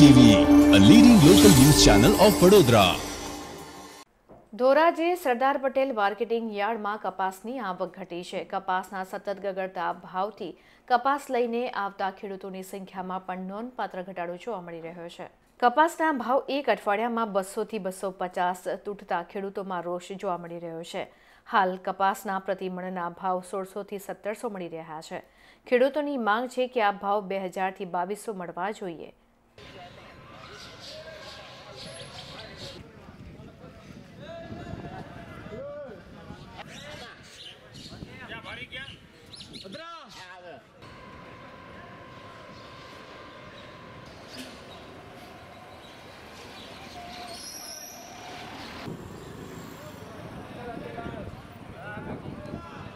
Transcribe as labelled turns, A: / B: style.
A: TV a leading local news channel of Vadodara
B: Dhoraji Sardar Patel marketing યાર્ડમાં કપાસની આવક ઘટી છે કપાસના સતત ગગડતા ભાવથી કપાસ લઈને આવતા ખેડૂતોની સંખ્યામાં પણ નોંધપાત્ર ઘટાડો જોવા મળી રહ્યો છે કપાસના ભાવ એક અઠવાડિયામાં બસોથી બસો પચાસ તૂટતા ખેડૂતોમાં રોષ જોવા મળી રહ્યો છે હાલ કપાસના પ્રતિમણના ભાવ સોળસોથી સત્તરસો મળી રહ્યા છે ખેડૂતોની માંગ છે કે આ ભાવ બે હજારથી બાવીસો મળવા જોઈએ
C: Abraço!